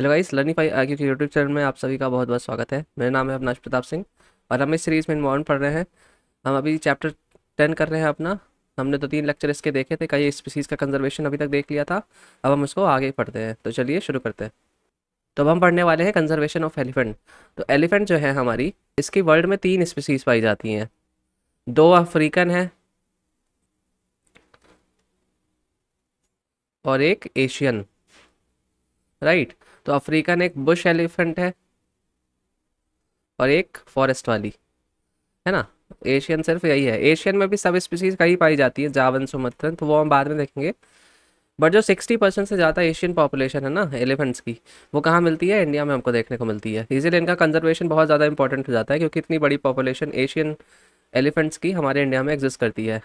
Hello guys learning phi आगे के YouTube channel में आप सभी का बहुत बहुत स्वागत है मेरा नाम है अवनाश प्रताप सिंह और हम इस सीरीज़ में इन्वॉल्व पढ़ रहे हैं हम अभी चैप्टर टेन कर रहे हैं अपना हमने दो तो तीन लेक्चर इसके देखे थे कई स्पीसीज़ का कंजर्वेशन अभी तक देख लिया था अब हम इसको आगे पढ़ते हैं तो चलिए शुरू करते हैं तो अब हम पढ़ने वाले हैं कंजर्वेशन ऑफ एलिफेंट तो एलिफेंट जो है हमारी इसकी वर्ल्ड में तीन स्पीसीज़ पाई जाती हैं दो अफ्रीकन हैं और एक एशियन राइट right? तो अफ्रीकन एक बुश एलिफेंट है और एक फॉरेस्ट वाली है ना एशियन सिर्फ यही है एशियन में भी सब स्पीसीज कहीं पाई जाती है जावन सुमथन तो वो हम बाद में देखेंगे बट जो सिक्सटी परसेंट से ज़्यादा एशियन पॉपुलेशन है ना एलिफेंट्स की वो कहाँ मिलती है इंडिया में हमको देखने को मिलती है इसीलिए इनका कंजर्वेशन बहुत ज़्यादा इंपॉर्टेंट हो जाता है क्योंकि इतनी बड़ी पॉपुलेशन एशियन एलिफेंट्स की हमारे इंडिया में एग्जिस्ट करती है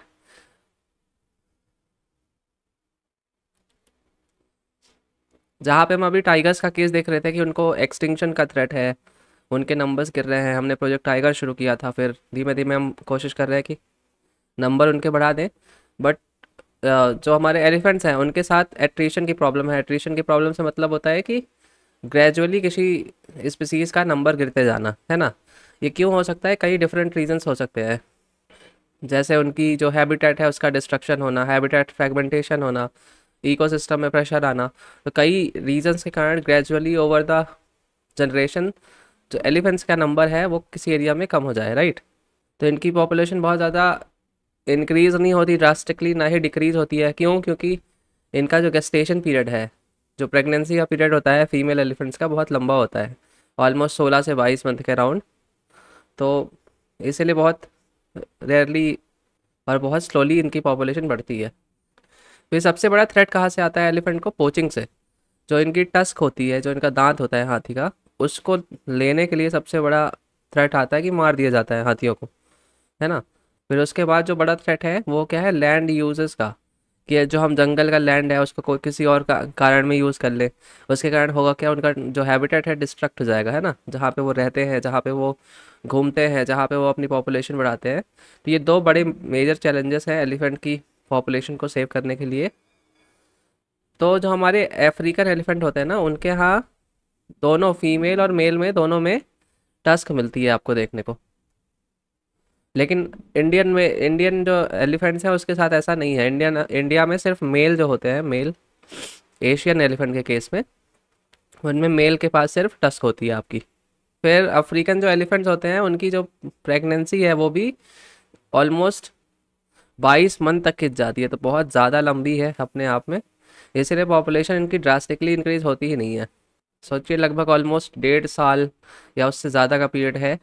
जहाँ पे हम अभी टाइगर्स का केस देख रहे थे कि उनको एक्सटिंक्शन का थ्रेट है उनके नंबर्स गिर रहे हैं हमने प्रोजेक्ट टाइगर शुरू किया था फिर धीमे धीमे हम कोशिश कर रहे हैं कि नंबर उनके बढ़ा दें बट जो हमारे एलिफेंट्स हैं उनके साथ एट्रीशन की प्रॉब्लम है एट्रीशन की प्रॉब्लम से मतलब होता है कि ग्रेजुअली किसी स्पीसीज़ का नंबर गिरते जाना है ना ये क्यों हो सकता है कई डिफरेंट रीजन्स हो सकते हैं जैसे उनकी जो हैबिटेट है उसका डिस्ट्रक्शन होना हैबिटेट फ्रेगमेंटेशन होना इकोसिस्टम में प्रेशर आना तो कई रीजंस के कारण ग्रेजुअली ओवर द जनरेशन जो एलिफेंट्स का नंबर है वो किसी एरिया में कम हो जाए राइट तो इनकी पॉपुलेशन बहुत ज़्यादा इंक्रीज़ नहीं होती ड्रास्टिकली ना ही डिक्रीज़ होती है क्यों क्योंकि इनका जो गेस्टेशन पीरियड है जो प्रेगनेंसी का पीरियड होता है फीमेल एलिफेंट्स का बहुत लंबा होता है ऑलमोस्ट सोलह से बाईस मंथ के अराउंड तो इसलिए बहुत रेयरली और बहुत स्लोली इनकी पॉपुलेशन बढ़ती है तो ये सबसे बड़ा थ्रेट कहाँ से आता है एलिफेंट को पोचिंग से जो इनकी टस्क होती है जो इनका दांत होता है हाथी का उसको लेने के लिए सबसे बड़ा थ्रेट आता है कि मार दिया जाता है हाथियों को है ना फिर उसके बाद जो बड़ा थ्रेट है वो क्या है लैंड यूजेस का कि जो हम जंगल का लैंड है उसको कोई किसी और का कारण में यूज़ कर ले उसके कारण होगा क्या उनका जो हैबिटेट है डिस्ट्रक्ट हो जाएगा है ना जहाँ पे वो रहते हैं जहाँ पे वो घूमते हैं जहाँ पे वो अपनी पॉपुलेशन बढ़ाते हैं तो ये दो बड़े मेजर चैलेंजेस हैं एलिफेंट की पॉपुलेशन को सेव करने के लिए तो जो हमारे अफ्रीकन एलिफेंट होते हैं ना उनके यहाँ दोनों फीमेल और मेल में दोनों में टस्क मिलती है आपको देखने को लेकिन इंडियन में इंडियन जो एलिफेंट्स हैं उसके साथ ऐसा नहीं है इंडियन इंडिया में सिर्फ मेल जो होते हैं मेल एशियन एलिफेंट के केस में उनमें मेल के पास सिर्फ टस्क होती है आपकी फिर अफ्रीकन जो एलिफेंट्स होते हैं उनकी जो प्रेगनेंसी है वो भी ऑलमोस्ट 22 मंथ तक खिंच जाती है तो बहुत ज़्यादा लंबी है अपने आप में इसलिए पॉपुलेशन इनकी ड्रास्टिकली इंक्रीज होती ही नहीं है सोचिए लगभग ऑलमोस्ट डेढ़ साल या उससे ज़्यादा का पीरियड है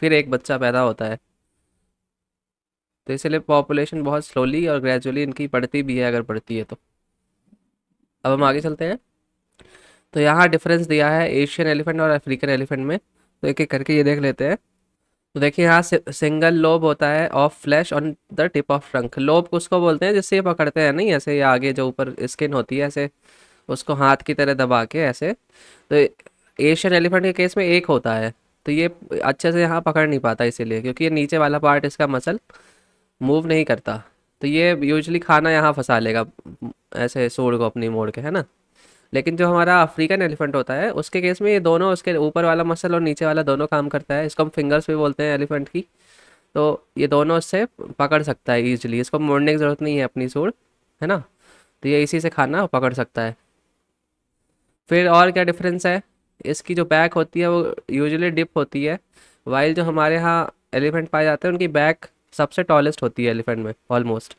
फिर एक बच्चा पैदा होता है तो इसलिए पॉपुलेशन बहुत स्लोली और ग्रेजुअली इनकी बढ़ती भी है अगर बढ़ती है तो अब हम आगे चलते हैं तो यहाँ डिफरेंस दिया है एशियन एलिफेंट और अफ्रीकन एलिफेंट में तो एक एक करके ये देख लेते हैं तो देखिए यहाँ से सिंगल लोब होता है of flesh on the tip of trunk lobe उसको बोलते हैं जिससे ये पकड़ते हैं नहीं ऐसे आगे जो ऊपर स्किन होती है ऐसे उसको हाथ की तरह दबा के ऐसे तो एशियन एलिफेंट के केस में एक होता है तो ये अच्छे से यहाँ पकड़ नहीं पाता इसीलिए क्योंकि ये नीचे वाला पार्ट इसका मसल मूव नहीं करता तो ये यूजली खाना यहाँ फंसा लेगा ऐसे सूढ़ को अपनी मोड़ के है ना लेकिन जो हमारा अफ्रीकन एलिफेंट होता है उसके केस में ये दोनों उसके ऊपर वाला मसल और नीचे वाला दोनों काम करता है इसको हम फिंगर्स भी बोलते हैं एलिफेंट की तो ये दोनों इससे पकड़ सकता है ईजिली इसको मोड़ने की ज़रूरत नहीं है अपनी सूढ़ है ना तो ये इसी से खाना पकड़ सकता है फिर और क्या डिफरेंस है इसकी जो बैक होती है वो यूजली डिप होती है वाइल जो हमारे यहाँ एलिफेंट पाए जाते हैं उनकी बैक सबसे टॉलेस्ट होती है एलिफेंट में ऑलमोस्ट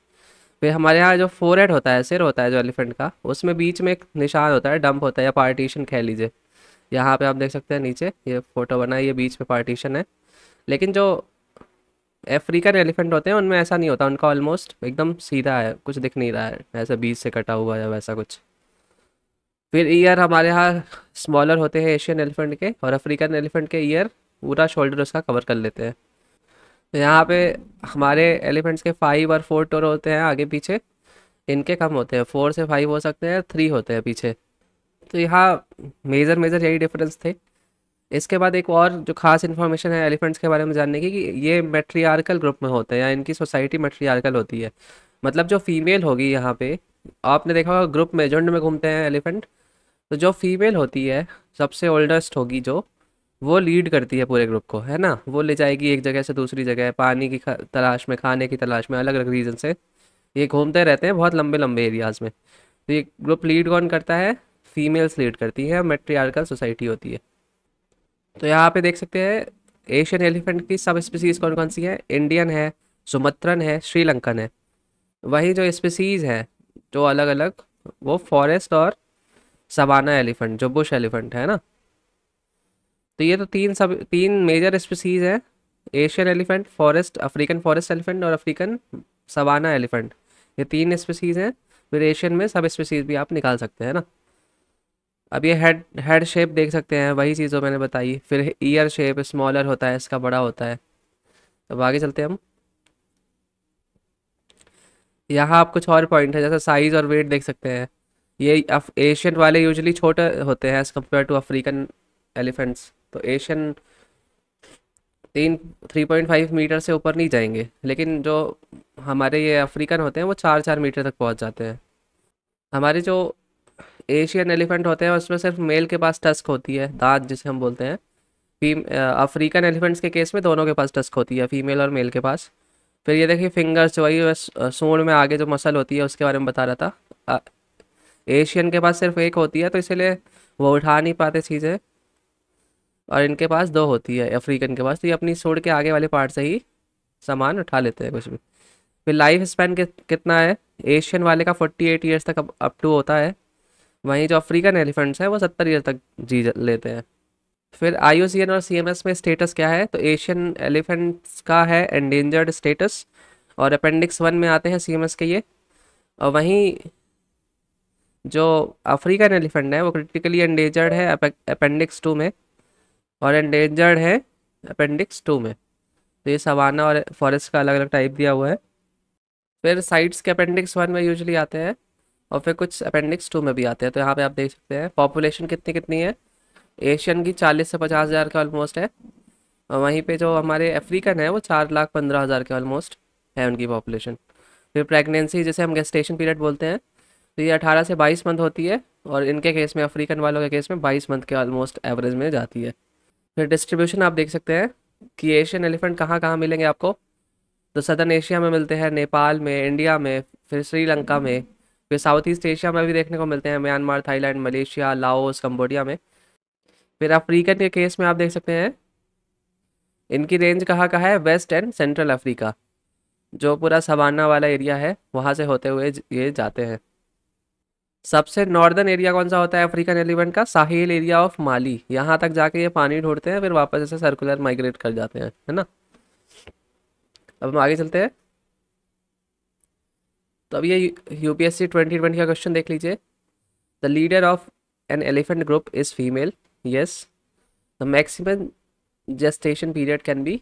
फिर हमारे यहाँ जो फोर हेड होता है सिर होता है जो एलिफेंट का उसमें बीच में एक निशान होता है डंप होता है या पार्टीशन कह लीजिए यहाँ पे आप देख सकते हैं नीचे ये फोटो बना है ये बीच में पार्टीशन है लेकिन जो अफ्रीकन एलिफेंट होते हैं उनमें ऐसा नहीं होता उनका ऑलमोस्ट एकदम सीधा है कुछ दिख नहीं रहा है ऐसे बीच से कटा हुआ या वैसा कुछ फिर ईयर हमारे यहाँ स्मॉलर होते हैं एशियन एलिफेंट के और अफ्रीकन एलिफेंट के ईयर पूरा शोल्डर उसका कवर कर लेते हैं तो यहाँ पे हमारे एलिफेंट्स के फाइव और फोर टोर होते हैं आगे पीछे इनके कम होते हैं फोर से फाइव हो सकते हैं थ्री होते हैं पीछे तो यहाँ मेजर मेजर यही डिफरेंस थे इसके बाद एक और जो खास इन्फॉर्मेशन है एलिफेंट्स के बारे में जानने की कि ये मेट्रियारकल ग्रुप में होते हैं या इनकी सोसाइटी मेट्रियारकल होती है मतलब जो फीमेल होगी यहाँ पे आपने देखा होगा ग्रुप में झुंड में घूमते हैं एलिफेंट तो जो फीमेल होती है सबसे ओल्डेस्ट होगी जो वो लीड करती है पूरे ग्रुप को है ना वो ले जाएगी एक जगह से दूसरी जगह पानी की तलाश में खाने की तलाश में अलग अलग रीज़न से ये घूमते रहते हैं बहुत लंबे लंबे एरियाज़ में तो ये ग्रुप लीड कौन करता है फीमेल्स लीड करती हैं मेट्रियार्कल सोसाइटी होती है तो यहाँ पे देख सकते हैं एशियन एलिफेंट की सब स्पीसीज़ कौन कौन सी हैं इंडियन है सुमत्रन है श्रीलंकन है वही जो स्पीसीज़ हैं जो अलग अलग वो फॉरेस्ट और सवाना एलिफेंट जो बुश एलिफेंट है ना तो ये तो तीन सब तीन मेजर स्पीसीज हैं Asian elephant forest African forest elephant और अफ्रीकन सवाना एलिफेंट ये तीन स्पीसीज हैं फिर एशियन में सब स्पीसीज भी आप निकाल सकते हैं ना अब ये हेड हेड शेप देख सकते हैं वही चीज़ जो मैंने बताई फिर ईयर शेप स्मॉलर होता है इसका बड़ा होता है अब आगे चलते हैं हम यहाँ आप कुछ और पॉइंट है जैसे साइज़ और वेट देख सकते हैं ये एशियन वाले यूजली छोटे होते हैं as compare to African elephants तो एशियन तीन थ्री पॉइंट फाइव मीटर से ऊपर नहीं जाएंगे लेकिन जो हमारे ये अफ्रीकन होते हैं वो चार चार मीटर तक पहुंच जाते हैं हमारे जो एशियन एलिफेंट होते हैं उसमें सिर्फ मेल के पास टस्क होती है दांत जिसे हम बोलते हैं फीम अफ्रीकन एलिफेंट्स के केस में दोनों के पास टस्क होती है फीमेल और मेल के पास फिर ये देखिए फिंगर्स जो है सूढ़ में आगे जो मसल होती है उसके बारे में बता रहा था एशियन के पास सिर्फ एक होती है तो इसीलिए वो उठा नहीं पाते चीज़ें और इनके पास दो होती है अफ्रीकन के पास तो ये अपनी सूढ़ के आगे वाले पार्ट से ही सामान उठा लेते हैं कुछ भी फिर लाइफ स्पैन कितना है एशियन वाले का फोर्टी एट ईयर्स तक अप टू होता है वहीं जो अफ्रीकन एलिफेंट्स हैं वो सत्तर ईयर तक जी लेते हैं फिर आई और सी में स्टेटस क्या है तो एशियन एलिफेंट्स का है एंडेंजर्ड स्टेटस और अपेंडिक्स वन में आते हैं सी के ये और वहीं जो अफ्रीकन एलिफेंट है वो क्रिटिकली एंडेंजर्ड है अपेंडिक्स टू में और एंडेंजर्ड है अपेंडिक्स टू में तो ये सवाना और फॉरेस्ट का अलग अलग टाइप दिया हुआ है फिर साइट्स के अपेंडिक्स वन में यूजली आते हैं और फिर कुछ अपेंडिक्स टू में भी आते हैं तो यहाँ पे आप देख सकते हैं पॉपुलेशन कितनी कितनी है एशियन की चालीस से पचास हज़ार के ऑलमोस्ट है और वहीं पे जो हमारे अफ्रीकन है वो चार लाख पंद्रह हज़ार के ऑलमोस्ट है उनकी पॉपुलेशन फिर प्रेगनेंसी जैसे हम गेस्टेशन पीरियड बोलते हैं तो ये अठारह से बाईस मंथ होती है और इनके केस में अफ्रीकन वालों के केस में बाईस मंथ के ऑलमोस्ट एवरेज में जाती है फिर डिस्ट्रीब्यूशन आप देख सकते हैं कि एशियन एलिफेंट कहाँ कहाँ मिलेंगे आपको तो सदर्न एशिया में मिलते हैं नेपाल में इंडिया में फिर श्रीलंका में फिर साउथ ईस्ट एशिया में भी देखने को मिलते हैं Myanmar Thailand Malaysia Laos Cambodia में फिर अफ्रीकन के केस में आप देख सकते हैं इनकी रेंज कहाँ का है वेस्ट एंड सेंट्रल अफ्रीका जो पूरा सवाना वाला एरिया है वहाँ से होते हुए ये जाते हैं सबसे नॉर्दर्न एरिया कौन सा होता है अफ्रीकन एलिफेंट का साहिल एरिया ऑफ माली यहाँ तक जाके ये पानी ढूंढते हैं फिर वापस ऐसे सर्कुलर माइग्रेट कर जाते हैं है ना अब हम आगे चलते हैं तो अब ये यूपीएससी ट्वेंटी ट्वेंटी का क्वेश्चन देख लीजिए the leader of an elephant group is female yes the gestation period can be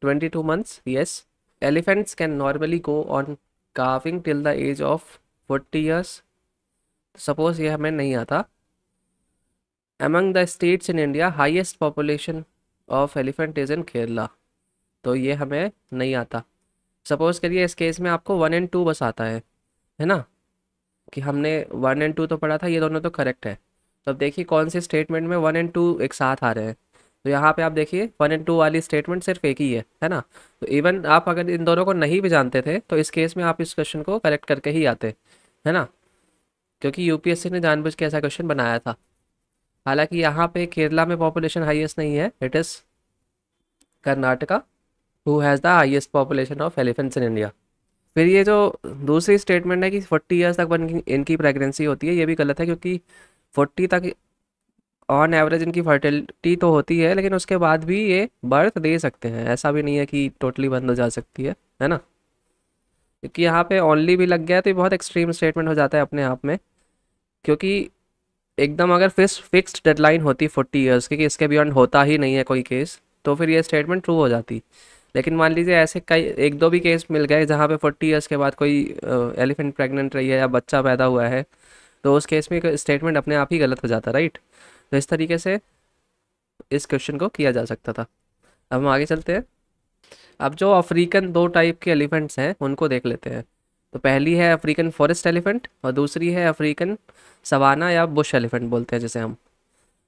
twenty two months yes elephants can normally go on calving till the age of forty years suppose ये हमें नहीं आता among the states in India highest population of elephant is in Kerala तो ये हमें नहीं आता suppose करिए इस केस में आपको वन एंड टू बस आता है है ना कि हमने वन एंड टू तो पढ़ा था ये दोनों तो करेक्ट है तो अब देखिए कौन से स्टेटमेंट में वन एंड टू एक साथ आ रहे हैं तो यहाँ पे आप देखिए वन एंड टू वाली स्टेटमेंट सिर्फ एक ही है है ना तो इवन आप अगर इन दोनों को नहीं भी जानते थे तो इस केस में आप इस क्वेश्चन को करेक्ट करके ही आते है ना क्योंकि यूपीएससी ने जानबूझ के ऐसा क्वेश्चन बनाया था हालांकि यहाँ पे केरला में पॉपुलेशन हाईएस्ट नहीं है it is Karnataka who has the highest population of elephants in India फिर ये जो दूसरी स्टेटमेंट है कि फोर्टी ईयर्स तक इनकी प्रेगनेंसी होती है ये भी गलत है क्योंकि फोर्टी तक ऑन एवरेज इनकी फर्टिलिटी तो होती है लेकिन उसके बाद भी ये बर्थ दे सकते हैं ऐसा भी नहीं है कि टोटली बंद हो जा सकती है है ना क्योंकि यहाँ पे ओनली भी लग गया तो ये बहुत एक्सट्रीम स्टेटमेंट हो जाता है अपने आप में क्योंकि एकदम अगर फिक्स फिक्स्ड डेडलाइन होती फोर्टी ईयर्स की कि इसके बियॉन्ड होता ही नहीं है कोई केस तो फिर ये स्टेटमेंट ट्रू हो जाती लेकिन मान लीजिए ऐसे कई एक दो भी केस मिल गए जहाँ पे फोर्टी ईयर्स के बाद कोई एलिफेंट प्रेगनेंट रही है या बच्चा पैदा हुआ है तो उस केस में स्टेटमेंट अपने आप ही गलत हो जाता राइट तो इस तरीके से इस क्वेश्चन को किया जा सकता था अब हम आगे चलते हैं अब जो अफ्रीकन दो टाइप के एलिफेंट्स हैं उनको देख लेते हैं तो पहली है अफ्रीकन फॉरेस्ट एलिफेंट और दूसरी है अफ्रीकन सवाना या बुश एलिफेंट बोलते हैं जैसे हम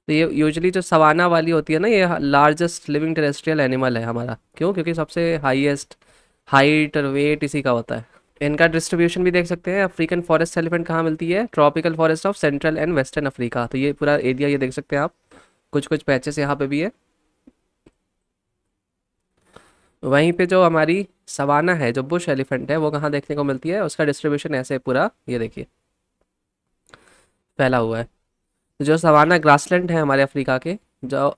तो ये यूजली जो सवाना वाली होती है ना ये लार्जेस्ट लिविंग टेरेस्ट्रियल एनिमल है हमारा क्यों क्योंकि सबसे हाईएस्ट हाइट और वेट इसी का होता है इनका डिस्ट्रीब्यूशन भी देख सकते हैं अफ्रीकन फॉरेस्ट एलिफेंट कहाँ मिलती है tropical forest of central and western Africa तो ये पूरा एरिया ये देख सकते हैं आप कुछ कुछ पैचेस यहाँ पे भी है वहीं पे जो हमारी सवाना है जो बुश एलिफेंट है वो कहाँ देखने को मिलती है उसका डिस्ट्रीब्यूशन ऐसे पूरा ये देखिए फैला हुआ है जो सवाना ग्रासलैंड है हमारे अफ्रीका के जो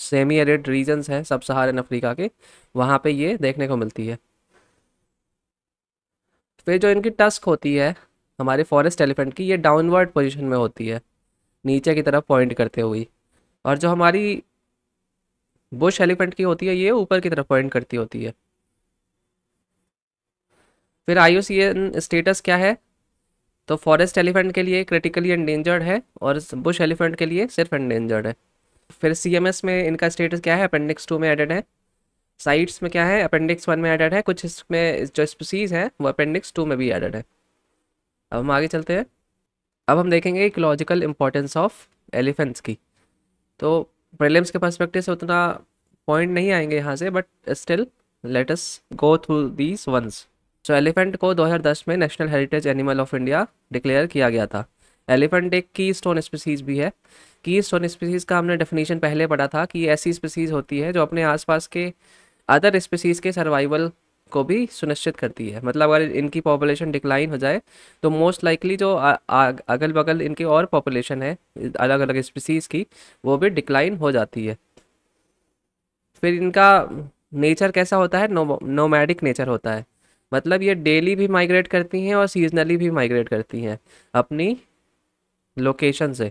सेमी एरिड रीजन्स हैं सब सहारन अफ्रीका के वहाँ पे ये देखने को मिलती है फिर जो इनकी टस्क होती है हमारे फॉरेस्ट एलिफेंट की ये डाउनवर्ड पोजिशन में होती है नीचे की तरफ पॉइंट करते हुए और जो हमारी बुश एलिफेंट की होती है ये ऊपर की तरफ पॉइंट करती होती है फिर आई स्टेटस क्या है तो फॉरेस्ट एलिफेंट के लिए क्रिटिकली एंडेंजर्ड है और बुश एलिफेंट के लिए सिर्फ एंडेंजर्ड है फिर सीएमएस में इनका स्टेटस क्या है अपेंडिक्स टू में एडेड है साइट्स में क्या है अपेंडिक्स वन में एडेड है कुछ इसमें जो स्पीसीज हैं वो अपेंडिक्स टू में भी एडेड है अब हम आगे चलते हैं अब हम देखेंगे इकोलॉजिकल इम्पोर्टेंस ऑफ एलिफेंट्स की तो प्रीलिम्स के पर्सपेक्टिव से उतना पॉइंट नहीं आएंगे यहाँ से but still let's go through these ones so elephant को 2010 में national heritage animal of India declare किया गया था एलिफेंट एक की स्टोन स्पीसीज भी है की स्टोन स्पीसीज का हमने डेफिनेशन पहले पढ़ा था कि ऐसी स्पीसीज होती है जो अपने आसपास के अदर स्पीसीज के सर्वाइवल को भी सुनिश्चित करती है मतलब अगर इनकी पॉपुलेशन डिक्लाइन हो जाए तो मोस्ट लाइकली जो अगल बगल इनकी और पॉपुलेशन है अलग अलग स्पीसीज़ की वो भी डिक्लाइन हो जाती है फिर इनका नेचर कैसा होता है नो नोमैडिक नेचर होता है मतलब ये डेली भी माइग्रेट करती हैं और सीजनली भी माइग्रेट करती हैं अपनी लोकेशन से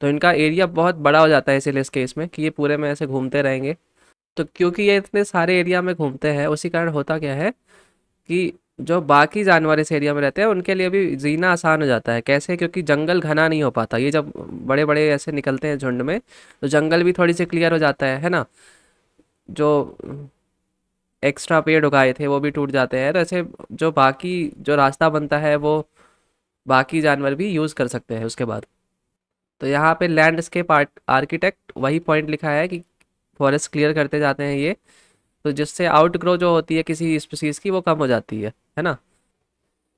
तो इनका एरिया बहुत बड़ा हो जाता है इसीलिए इस केस में कि ये पूरे में ऐसे घूमते रहेंगे तो क्योंकि ये इतने सारे एरिया में घूमते हैं उसी कारण होता क्या है कि जो बाकी जानवर इस एरिया में रहते हैं उनके लिए भी जीना आसान हो जाता है कैसे क्योंकि जंगल घना नहीं हो पाता ये जब बड़े बड़े ऐसे निकलते हैं झुंड में तो जंगल भी थोड़ी सी क्लियर हो जाता है है ना जो एक्स्ट्रा पेड़ उगाए थे वो भी टूट जाते हैं तो ऐसे जो बाकी जो रास्ता बनता है वो बाकी जानवर भी यूज़ कर सकते हैं उसके बाद तो यहाँ पे लैंडस्केप आर्किटेक्ट वही पॉइंट लिखा है कि फॉरेस्ट क्लियर करते जाते हैं ये तो जिससे आउट ग्रो जो होती है किसी स्पीसीज़ की वो कम हो जाती है है ना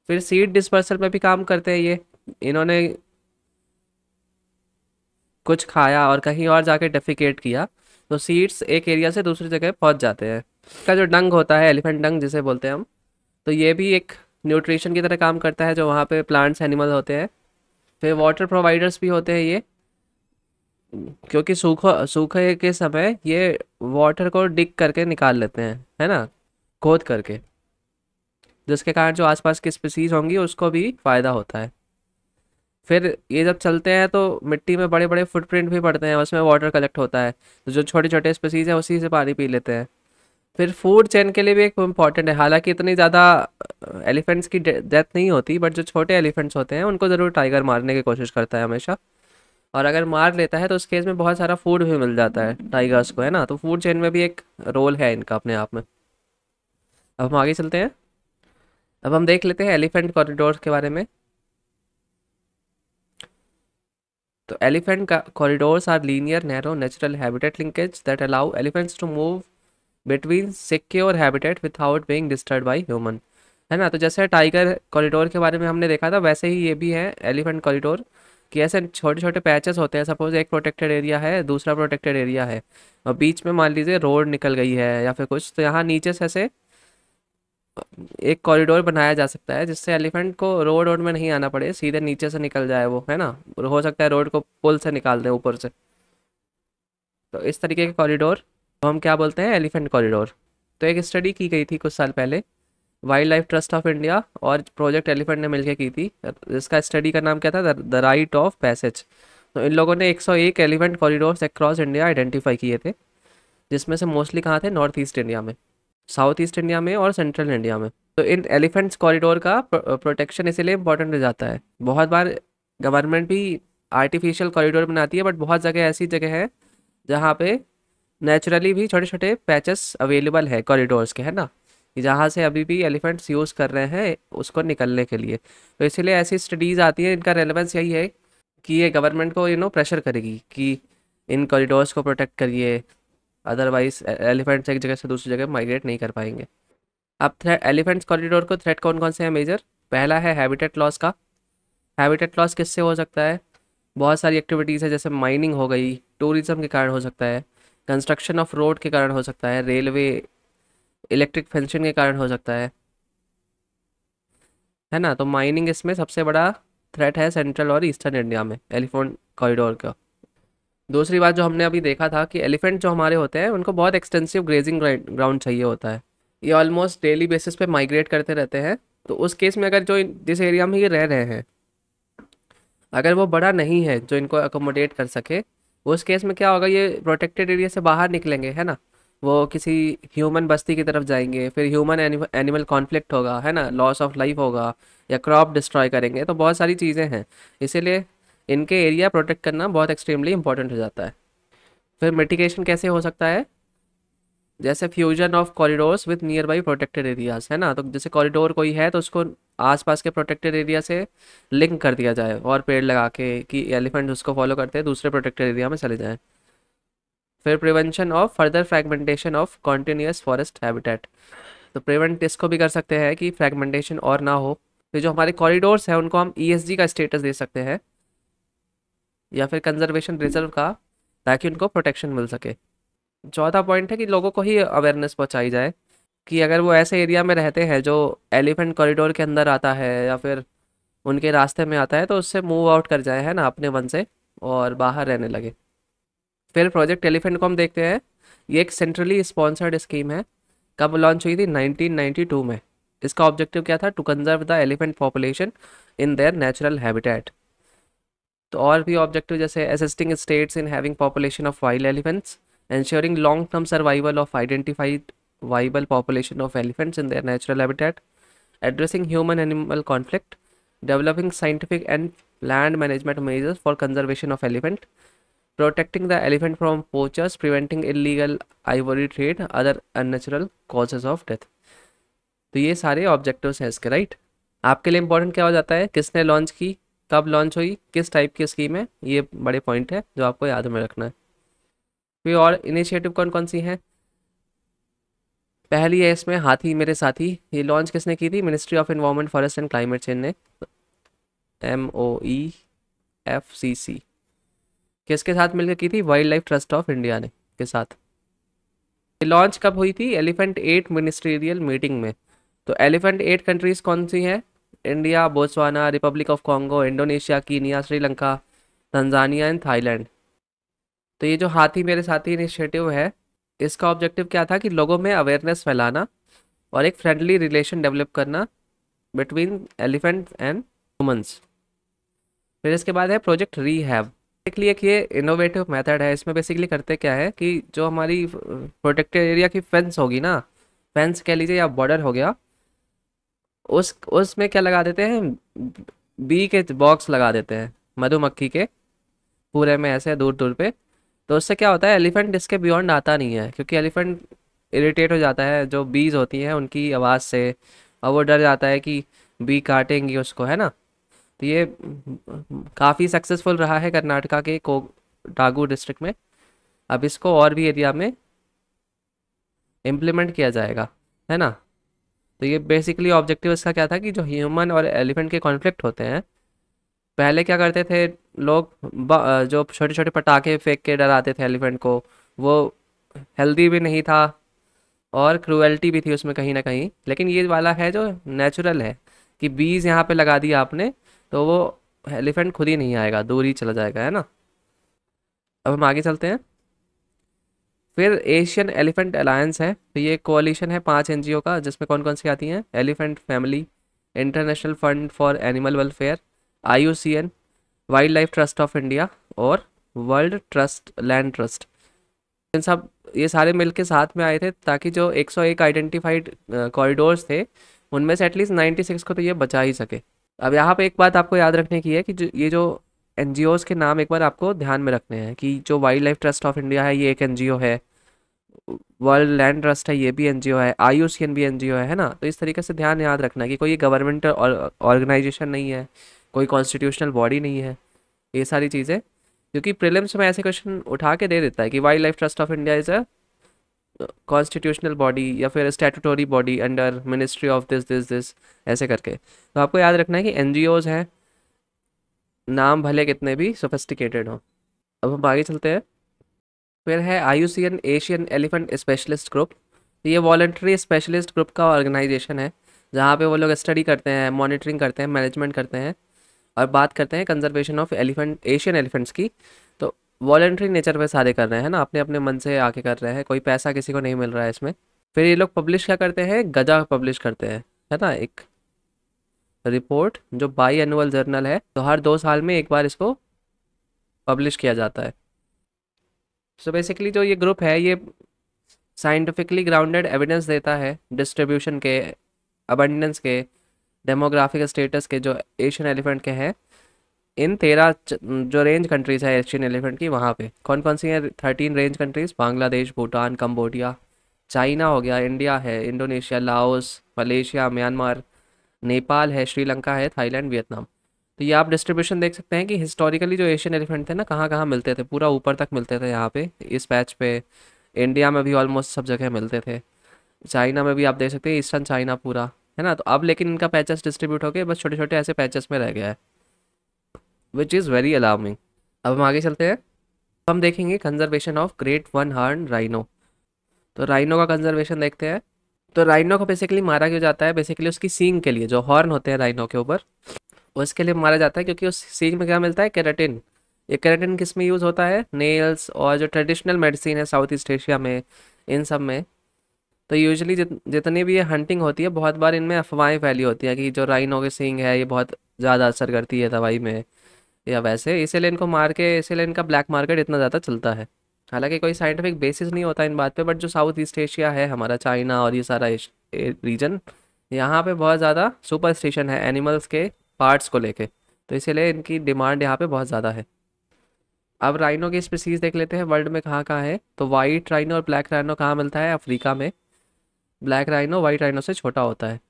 फिर सीड डिस्पर्सल में भी काम करते हैं ये इन्होंने कुछ खाया और कहीं और जाके डेफिकेट किया तो सीड्स एक एरिया से दूसरी जगह पहुंच जाते हैं इसका जो डंग होता है एलिफेंट डंग जिसे बोलते हैं हम तो ये भी एक न्यूट्रिशन की तरह काम करता है जो वहाँ पे प्लांट्स एनिमल होते हैं फिर वाटर प्रोवाइडर्स भी होते हैं ये क्योंकि सूखा सूखे के समय ये वाटर को डिक करके निकाल लेते हैं है ना खोद करके जिसके कारण जो आसपास की स्पीसीज होंगी उसको भी फ़ायदा होता है फिर ये जब चलते हैं तो मिट्टी में बड़े बड़े फुटप्रिंट भी पड़ते हैं उसमें वाटर कलेक्ट होता है तो जो छोटे छोटे स्पीसीज हैं उसी से पानी पी लेते हैं फिर फूड चेन के लिए भी एक इम्पॉर्टेंट है हालांकि इतनी ज़्यादा एलिफेंट्स uh, की डेथ नहीं होती बट जो छोटे एलिफेंट्स होते हैं उनको ज़रूर टाइगर मारने की कोशिश करता है हमेशा और अगर मार लेता है तो उस केस में बहुत सारा फूड भी मिल जाता है टाइगर्स को है ना तो फूड चेन में भी एक रोल है इनका अपने आप में अब हम आगे चलते हैं अब हम देख लेते हैं एलिफेंट कॉरिडोर के बारे में तो elephant corridors are linear narrow natural habitat linkage that allow elephants to move between secure habitat without being disturb by human है ना तो जैसे टाइगर कॉरिडोर के बारे में हमने देखा था वैसे ही ये भी है एलिफेंट कॉरिडोर कि ऐसे छोटे छोटे पैचेस होते हैं सपोज एक प्रोटेक्टेड एरिया है दूसरा प्रोटेक्टेड एरिया है और बीच में मान लीजिए रोड निकल गई है या फिर कुछ तो यहाँ नीचे से ऐसे एक कॉरिडोर बनाया जा सकता है जिससे एलिफेंट को रोड रोड में नहीं आना पड़े सीधे नीचे से निकल जाए वो है ना हो सकता है रोड को पुल से निकाल दें ऊपर से तो इस तरीके के कॉरिडोर तो हम क्या बोलते हैं एलिफेंट कॉरिडोर तो एक स्टडी की गई थी कुछ साल पहले wild life trust of India और प्रोजेक्ट एलिफेंट ने मिलकर की थी इसका स्टडी का नाम क्या था द राइट ऑफ पैसेज तो इन लोगों ने 101 elephant corridors across India identify किए थे जिसमें से मोस्टली कहाँ थे नॉर्थ ईस्ट इंडिया में साउथ ईस्ट इंडिया में और सेंट्रल इंडिया में तो इन एलिफेंट्स कॉरिडोर का प्रोटेक्शन इसीलिए इंपॉर्टेंट हो जाता है बहुत बार गवर्नमेंट भी आर्टिफिशियल कॉरिडोर बनाती है बट बहुत जगह ऐसी जगह है जहाँ पे नेचुरली भी छोटे छोटे पैचेस अवेलेबल है कॉरिडोर्स के है ना जहाँ से अभी भी एलिफेंट्स यूज़ कर रहे हैं उसको निकलने के लिए तो इसलिए ऐसी स्टडीज़ आती है इनका रेलेवेंस यही है कि ये गवर्नमेंट को यू नो प्रेशर करेगी कि इन कॉरिडोर्स को प्रोटेक्ट करिए अदरवाइज एलिफेंट्स एक जगह से दूसरी जगह माइग्रेट नहीं कर पाएंगे अब थ्रेट एलिफेंट्स कॉरिडोर को थ्रेट कौन कौन से हैं मेजर पहला है हैबिटेट लॉस का हैबिटेट लॉस किससे हो सकता है बहुत सारी एक्टिविटीज़ है जैसे माइनिंग हो गई टूरिज़म के कारण हो सकता है कंस्ट्रक्शन ऑफ रोड के कारण हो सकता है रेलवे इलेक्ट्रिक फेंशन के कारण हो सकता है है ना तो माइनिंग इसमें सबसे बड़ा थ्रेट है सेंट्रल और ईस्टर्न इंडिया में एलिफेंट कॉरिडोर का दूसरी बात जो हमने अभी देखा था कि एलिफेंट जो हमारे होते हैं उनको बहुत एक्सटेंसिव ग्रेजिंग ग्राउंड चाहिए होता है ये ऑलमोस्ट डेली बेसिस पे माइग्रेट करते रहते हैं तो उस केस में अगर जो जिस एरिया में ये रह रहे हैं अगर वो बड़ा नहीं है जो इनको अकोमोडेट कर सके उस केस में क्या होगा ये प्रोटेक्टेड एरिया से बाहर निकलेंगे है ना वो किसी ह्यूमन बस्ती की तरफ जाएंगे फिर ह्यूमन एनिमल कॉन्फ्लिक्ट होगा है ना लॉस ऑफ लाइफ होगा या क्रॉप डिस्ट्रॉय करेंगे तो बहुत सारी चीज़ें हैं इसीलिए इनके एरिया प्रोटेक्ट करना बहुत एक्सट्रीमली इंपॉर्टेंट हो जाता है फिर मिटिगेशन कैसे हो सकता है जैसे fusion of corridors with nearby protected areas है ना तो जैसे कॉरिडोर कोई है तो उसको आसपास के प्रोटेक्टेड एरिया से लिंक कर दिया जाए और पेड़ लगा के कि एलिफेंट उसको फॉलो करते हैं दूसरे प्रोटेक्टेड एरिया में चले जाएँ फिर prevention of further fragmentation of continuous forest habitat तो प्रिवेंट इसको भी कर सकते हैं कि फ्रेगमेंटेशन और ना हो फिर जो हमारे कॉरिडोर्स हैं उनको हम ई e का स्टेटस दे सकते हैं या फिर कंजर्वेशन रिजर्व का ताकि उनको प्रोटेक्शन मिल सके चौथा पॉइंट है कि लोगों को ही अवेयरनेस पहुंचाई जाए कि अगर वो ऐसे एरिया में रहते हैं जो एलिफेंट कॉरिडोर के अंदर आता है या फिर उनके रास्ते में आता है तो उससे मूव आउट कर जाए है ना अपने मन से और बाहर रहने लगे फिर प्रोजेक्ट टेलीफेंट को हम देखते हैं ये एक सेंट्रली स्पॉन्सर्ड स्कीम है कब लॉन्च हुई थी 1992 में इसका ऑब्जेक्टिव क्या था to conserve the elephant population in their natural habitat तो और भी ऑब्जेक्टिव जैसे assisting states in having population of wild elephants ensuring long term survival of identified viable population of elephants in their natural habitat addressing human animal conflict developing scientific and land management measures for conservation of elephant protecting the elephant from poachers, preventing illegal ivory trade, other unnatural causes of death. तो ये सारे objectives हैं इसके right आपके लिए important क्या हो जाता है किसने लॉन्च की कब लॉन्च हुई किस टाइप की स्कीम है ये बड़े पॉइंट है जो आपको याद में रखना है फिर और इनिशिएटिव कौन कौन सी हैं पहली है इसमें हाथी मेरे साथी ये लॉन्च किसने की थी ministry of environment forest and climate change ने M O E F C C किसके साथ मिलकर की थी wild life trust of India ने के साथ लॉन्च कब हुई थी एलिफेंट एट मिनिस्ट्रियल मीटिंग में तो एलिफेंट एट कंट्रीज कौन सी हैं India Botswana Republic of Congo Indonesia Kenya Sri Lanka Tanzania and Thailand तो ये जो हाथी मेरे साथी इनिशिएटिव है इसका ऑब्जेक्टिव क्या था कि लोगों में अवेयरनेस फैलाना और एक फ्रेंडली रिलेशन डेवलप करना बिटवीन एलिफेंट एंड वुमन्स फिर इसके बाद है प्रोजेक्ट रीहैब बेसिकली एक ये इनोवेटिव मेथड है इसमें बेसिकली करते क्या है कि जो हमारी प्रोटेक्टेड एरिया की फेंस होगी ना फेंस कह लीजिए या बॉर्डर हो गया उस उसमें क्या लगा देते हैं बी के बॉक्स लगा देते हैं मधुमक्खी के पूरे में ऐसे दूर दूर पे तो उससे क्या होता है एलिफेंट इसके बियॉन्ड आता नहीं है क्योंकि एलिफेंट इरिटेट हो जाता है जो बीज होती हैं उनकी आवाज़ से और वो डर जाता है कि बी काटेंगी उसको है ना तो ये काफ़ी सक्सेसफुल रहा है कर्नाटका के को डागू डिस्ट्रिक्ट में अब इसको और भी एरिया में इम्प्लीमेंट किया जाएगा है ना तो ये बेसिकली ऑब्जेक्टिव इसका क्या था कि जो ह्यूमन और एलिफेंट के कॉन्फ्लिक्ट होते हैं पहले क्या करते थे लोग जो छोटे छोटे पटाखे फेंक के डराते थे एलिफेंट को वो हेल्दी भी नहीं था और क्रूएल्टी भी थी उसमें कहीं ना कहीं लेकिन ये वाला है जो नेचुरल है कि बीज यहाँ पे लगा दिया आपने तो वो एलिफेंट खुद ही नहीं आएगा दूर ही चला जाएगा है ना अब हम आगे चलते हैं फिर एशियन एलिफेंट अलायंस है तो ये कोलिशन है पांच एन का जिसमें कौन कौन सी आती हैं elephant family international fund for animal welfare I wild life trust of India और वर्ल्ड ट्रस्ट लैंड ट्रस्ट इन सब ये सारे मिल के साथ में आए थे ताकि जो 101 आइडेंटिफाइड कॉरिडोर्स थे उनमें से एटलीस्ट 96 को तो ये बचा ही सके अब यहाँ पे एक बात आपको याद रखने की है कि जो ये जो एन के नाम एक बार आपको ध्यान में रखने हैं कि जो wild life trust of India है ये एक एन है वर्ल्ड लैंड ट्रस्ट है ये भी एन है आयुषियन भी एन है है ना तो इस तरीके से ध्यान याद रखना कि कोई गवर्नमेंट ऑर्गेनाइजेशन नहीं है कोई कॉन्स्टिट्यूशनल बॉडी नहीं है ये सारी चीज़ें क्योंकि प्रिलिम्स में ऐसे क्वेश्चन उठा के दे देता है कि wild life trust of India is a constitutional body या फिर statutory body under ministry of this this this ऐसे करके तो आपको याद रखना है कि एन हैं नाम भले कितने भी सोफेस्टिकेटेड हों अब हम आगे चलते हैं फिर है I Asian elephant specialist group ये वॉल्ट्री स्पेशलिस्ट ग्रुप का ऑर्गेनाइजेशन है जहाँ पे वो लोग स्टडी करते हैं मॉनिटरिंग करते हैं मैनेजमेंट करते हैं और बात करते हैं conservation of elephant Asian elephants की वॉलेंट्री नेचर पे सारे कर रहे हैं ना अपने अपने मन से आके कर रहे हैं कोई पैसा किसी को नहीं मिल रहा है इसमें फिर ये लोग पब्लिश क्या करते हैं गजा पब्लिश करते हैं है ना एक रिपोर्ट जो बाई एनुअल जर्नल है तो हर दो साल में एक बार इसको पब्लिश किया जाता है सो so बेसिकली जो ये ग्रुप है ये साइंटिफिकली ग्राउंडेड एविडेंस देता है डिस्ट्रीब्यूशन के अबंडेंस के डेमोग्राफिक स्टेटस के जो एशियन एलिफेंट के हैं इन तेरह जो रेंज कंट्रीज़ है एशियन एलिफेंट की वहाँ पे कौन कौन सी हैं thirteen range countries Bangladesh Bhutan Cambodia China हो गया इंडिया है Indonesia Laos Malaysia Myanmar Nepal है श्रीलंका है थाईलैंड वियतनाम तो ये आप डिस्ट्रीब्यूशन देख सकते हैं कि हिस्टोरिकली जो एशियन एलिफेंट थे ना कहाँ कहाँ मिलते थे पूरा ऊपर तक मिलते थे यहाँ पे इस पैच पे इंडिया में भी ऑलमोस्ट सब जगह मिलते थे चाइना में भी आप देख सकते हैं ईस्टर्न चाइना पूरा है ना तो अब लेकिन इनका पैचेस डिस्ट्रीब्यूट हो गया बस छोटे छोटे ऐसे पैचेस में रह गया है विच इज़ वेरी अलार्मिंग अब हम आगे चलते हैं तो हम देखेंगे conservation of great one horn rhino तो राइनो का कंजर्वेशन देखते हैं तो राइनो को बेसिकली मारा क्यों जाता है बेसिकली उसकी सींग के लिए जो हॉर्न होते हैं राइनो के ऊपर उसके लिए मारा जाता है क्योंकि उस सींग में क्या मिलता है कैरेटिन ये कैरेटिन किस में यूज़ होता है नेल्स और जो ट्रेडिशनल मेडिसिन है साउथ ईस्ट एशिया में इन सब में तो यूजली जित, जितनी भी ये हंटिंग होती है बहुत बार इनमें अफवाहें फैली होती है कि जो राइनो की सींग है ये बहुत ज़्यादा असर करती है दवाई में या वैसे इसीलिए इनको मार के लेन इनका ब्लैक मार्केट इतना ज़्यादा चलता है हालांकि कोई साइंटिफिक बेसिस नहीं होता इन बात पे बट जो साउथ ईस्ट एशिया है हमारा चाइना और ये सारा रीजन यहाँ पे बहुत ज़्यादा सुपर स्टेशन है एनिमल्स के पार्ट्स को लेके तो इसीलिए इनकी डिमांड यहाँ पे बहुत ज़्यादा है अब राइनो की स्पीसीज़ देख लेते हैं वर्ल्ड में कहाँ कहाँ है तो वाइट राइनो और ब्लैक राइनो कहाँ मिलता है अफ्रीका में ब्लैक राइनो वाइट राइनो से छोटा होता है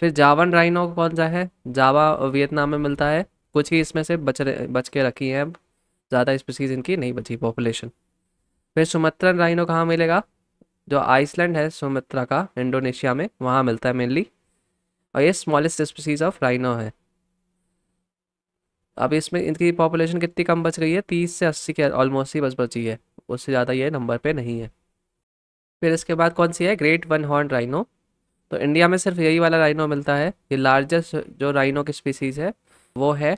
फिर जावन राइनो कौन सा है जावा वियतनाम में मिलता है कुछ ही इसमें से बच बच के रखी हैं अब ज़्यादा स्पीसीज इनकी नहीं बची पॉपुलेशन फिर सुमत्रन राइनो कहाँ मिलेगा जो आइसलैंड है सुमित्रा का इंडोनेशिया में वहाँ मिलता है मेनली और ये स्मॉलेस्ट स्पीसीज ऑफ राइनो है अब इसमें इनकी पॉपुलेशन कितनी कम बच रही है तीस से अस्सी के ऑलमोस्ट ही बस बची है उससे ज़्यादा ये नंबर पर नहीं है फिर इसके बाद कौन सी है ग्रेट वन हॉर्न राइनो तो इंडिया में सिर्फ यही वाला राइनो मिलता है ये लार्जेस्ट जो राइनो की स्पीसीज़ है वो है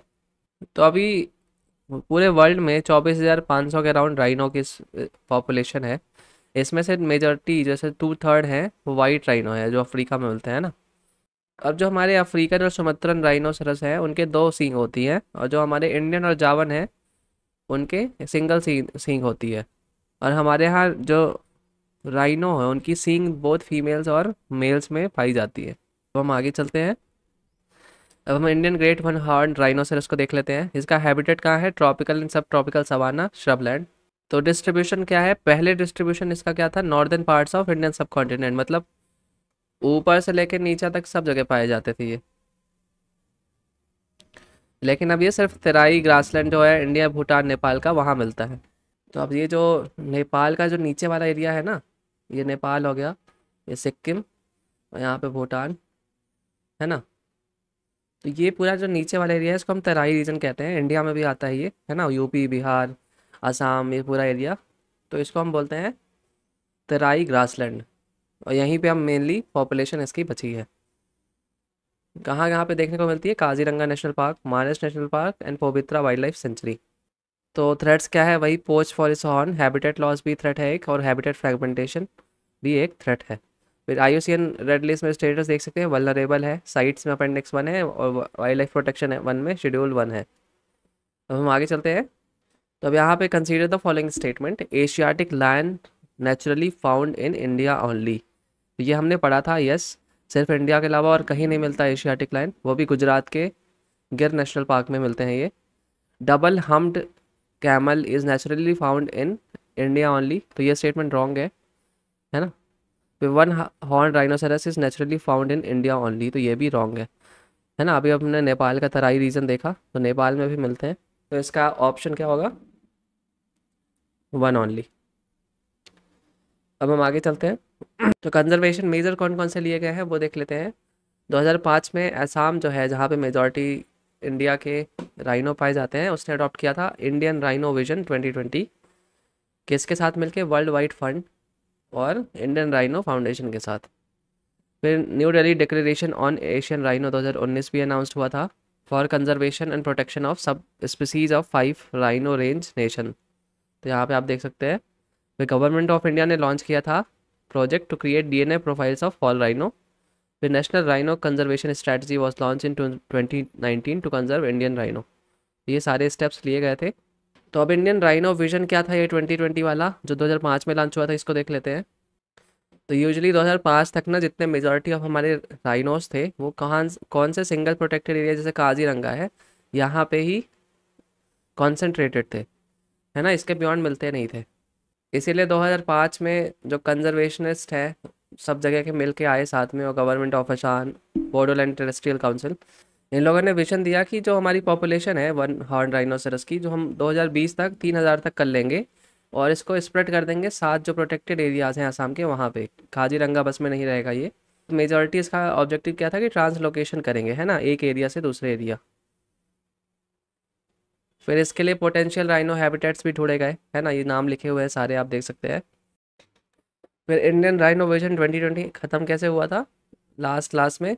तो अभी पूरे वर्ल्ड में 24,500 के अराउंड राइनो की पॉपुलेशन है इसमें से मेजॉरिटी जैसे टू थर्ड हैं वो वाइट राइनो है जो अफ्रीका में मिलते हैं ना अब जो हमारे अफ्रीकन और सुमत्रन सरस हैं उनके दो सींग होती हैं और जो हमारे इंडियन और जावन हैं उनके सिंगल सींग होती है और हमारे यहाँ जो राइनो है उनकी सींग बहुत फीमेल्स और मेल्स में पाई जाती है तो हम आगे चलते हैं अब हम Indian great one horn rhinoceros को देख लेते हैं इसका हैबिटेट कहाँ है tropical and subtropical savanna shrubland तो डिस्ट्रीब्यूशन क्या है पहले डिस्ट्रीब्यूशन इसका क्या था northern parts of Indian subcontinent मतलब ऊपर से लेकर नीचे तक सब जगह पाए जाते थे ये लेकिन अब ये सिर्फ तराई ग्रासलैंड जो है इंडिया भूटान नेपाल का वहाँ मिलता है तो अब ये जो नेपाल का जो नीचे वाला एरिया है ना ये नेपाल हो गया ये सिक्किम और यहाँ पे भूटान है ना तो ये पूरा जो नीचे वाला एरिया है इसको हम तराई रीजन कहते हैं इंडिया में भी आता है ये है ना यूपी बिहार आसाम ये पूरा एरिया तो इसको हम बोलते हैं तराई ग्रासलैंड और यहीं पे हम मेनली पॉपुलेशन इसकी बची है कहाँ कहाँ पे देखने को मिलती है Kaziranga national park Manas national park and Pobitora wild life sanctuary तो थ्रेट्स क्या है वही पोच फॉर इस हॉर्न हैबिटेट लॉस भी थ्रेट है एक और हैबिटेट फ्रेगमेंटेशन भी एक थ्रेट है फिर I C N red list में स्टेटस देख सकते हैं वलरेबल है साइट्स में अपेंडिक्स वन है और वाइल्ड लाइफ प्रोटेक्शन वन में शेड्यूल वन है अब हम आगे चलते हैं तो अब यहाँ पे consider the following statement Asiatic lion naturally found in India only तो ये हमने पढ़ा था यस सिर्फ इंडिया के अलावा और कहीं नहीं मिलता एशियाटिक लायन वो भी गुजरात के गिर नेशनल पार्क में मिलते हैं ये double humped camel is naturally found in India only तो ये स्टेटमेंट रॉन्ग है है ना फिर one horn rhinoceros is naturally found in India only तो ये भी रॉन्ग है है ना अभी हमने नेपाल का तराई रीजन देखा तो नेपाल में भी मिलते हैं तो इसका ऑप्शन क्या होगा वन ओनली अब हम आगे चलते हैं तो कंजर्वेशन मेजर कौन कौन से लिए गए हैं वो देख लेते हैं 2005 में असम जो है जहाँ पे मेजॉरिटी इंडिया के राइनो पाए जाते हैं उसने अडॉप्ट किया था इंडियन राइनो विजन 2020 किसके साथ मिलके वर्ल्ड वाइड फंड और इंडियन राइनो फाउंडेशन के साथ फिर New Delhi declaration on Asian rhino 2019 भी अनाउंस हुआ था for conservation and protection of subspecies of five rhino range nation तो यहाँ पर आप देख सकते हैं गवर्नमेंट ऑफ इंडिया ने लॉन्च किया था project to create D profiles of all rhino The National Rhino Conservation Strategy was launched in 2019 to conserve Indian rhino. ये सारे स्टेप्स लिए गए थे तो अब इंडियन राइनो विजन क्या था ये 2020 वाला जो 2005 में लॉन्च हुआ था इसको देख लेते हैं तो यूजली 2005 तक ना जितने मेजोरिटी ऑफ हमारे राइनोस थे वो कहाँ कौन से सिंगल प्रोटेक्टेड एरिया जैसे काजीरंगा है यहाँ पे ही कॉन्सेंट्रेटेड थे है ना इसके बियॉन्ड मिलते नहीं थे इसीलिए पाँच में जो कंजर्वेशनिस्ट है सब जगह के मिल के आए साथ में और government of Assam Bodoland terrestrial council इन लोगों ने विजन दिया कि जो हमारी पॉपुलेशन है वन हॉर्न राइनोसरस की जो हम 2020 तक 3000 तक कर लेंगे और इसको स्प्रेड कर देंगे सात जो प्रोटेक्टेड एरियाज़ हैं आसाम के वहाँ पे खाजी रंगा बस में नहीं रहेगा ये मेजोरिटी इसका ऑब्जेक्टिव क्या था कि ट्रांसलोकेशन करेंगे है ना एक एरिया से दूसरे एरिया फिर इसके लिए पोटेंशियल राइनो हैबिटेट्स भी ढूंढे गए है ना ये नाम लिखे हुए हैं सारे आप देख सकते हैं फिर इंडियन राइनोवेशन 2020 ख़त्म कैसे हुआ था लास्ट लास्ट में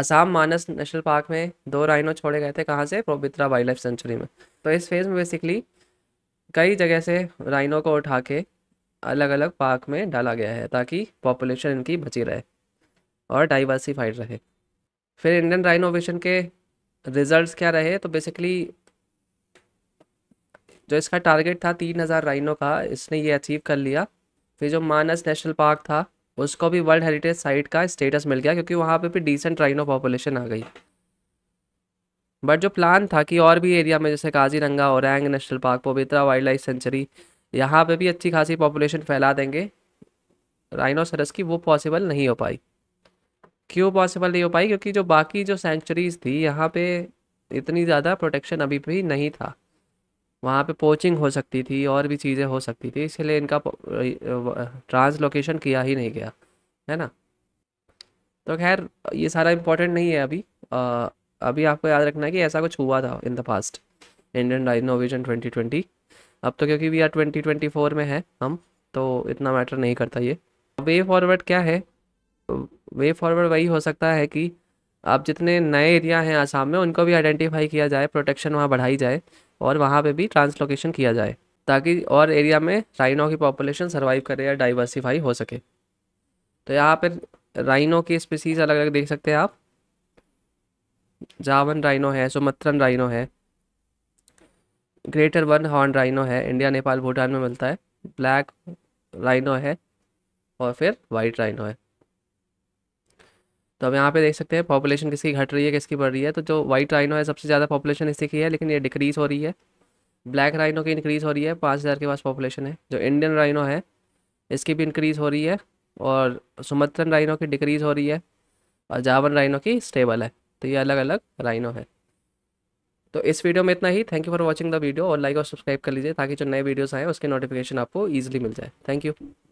आसाम मानस नेशनल पार्क में दो राइनो छोड़े गए थे कहाँ से पवित्रा वाइल्ड लाइफ सेंचुरी में तो इस फेज़ में बेसिकली कई जगह से राइनो को उठा के अलग अलग पार्क में डाला गया है ताकि पॉपुलेशन इनकी बची रहे और डाइवर्सिफाइड रहे फिर इंडियन राइनोवेशन के रिजल्ट्स क्या रहे तो बेसिकली जो इसका टारगेट था तीन हज़ार राइनो का इसने ये अचीव कर लिया फिर जो मानस नेशनल पार्क था उसको भी वर्ल्ड हेरिटेज साइट का स्टेटस मिल गया क्योंकि वहाँ पे भी डिसेंट राइनो पॉपुलेशन आ गई बट जो प्लान था कि और भी एरिया में जैसे Kaziranga Orang national park Pobitora wild life sanctuary यहाँ पे भी अच्छी खासी पॉपुलेशन फैला देंगे राइनोसरस की वो पॉसिबल नहीं हो पाई क्यों पॉसिबल नहीं हो पाई क्योंकि जो बाकी जो सेंचुरीज थी यहाँ पे इतनी ज़्यादा प्रोटेक्शन अभी भी नहीं था वहाँ पे पोचिंग हो सकती थी और भी चीज़ें हो सकती थी इसलिए इनका ट्रांसलोकेशन किया ही नहीं गया है ना तो खैर ये सारा इम्पोर्टेंट नहीं है अभी आ, अभी आपको याद रखना है कि ऐसा कुछ हुआ था in the past Indian innovation twenty twenty अब तो क्योंकि we are twenty twenty four में है हम तो इतना मैटर नहीं करता ये वे फॉरवर्ड क्या है वे फॉरवर्ड वही हो सकता है कि आप जितने नए एरिया हैं आसाम में उनको भी आइडेंटिफाई किया जाए प्रोटेक्शन वहाँ बढ़ाई जाए और वहाँ पे भी ट्रांसलोकेशन किया जाए ताकि और एरिया में राइनो की पॉपुलेशन सर्वाइव करे या डाइवर्सिफाई हो सके तो यहाँ पर राइनो की स्पीसीज़ अलग अलग देख सकते हैं आप जावन राइनो है सुमत्रन राइनो है ग्रेटर वन हॉर्न राइनो है इंडिया नेपाल भूटान में मिलता है ब्लैक राइनो है और फिर वाइट राइनो है तो अब यहाँ पे देख सकते हैं पॉपुलेशन किसकी घट रही है किसकी बढ़ रही है तो जो वाइट राइनो है सबसे ज़्यादा पॉपुलेशन इसी की है लेकिन ये डिक्रीज़ हो रही है ब्लैक राइनो की इंक्रीज़ हो रही है पाँच हज़ार के पास पॉपुलेशन है जो इंडियन राइनो है इसकी भी इंक्रीज़ हो रही है और सुमत्रन राइनो की डिक्रीज़ हो रही है और जावन राइनो की स्टेबल है तो ये अलग अलग राइनो है तो इस वीडियो में इतना ही thank you for watching the video और लाइक और सब्सक्राइब कर लीजिए ताकि जो नए वीडियोस आए उसके नोटिफिकेशन आपको ईजिली मिल जाए थैंक यू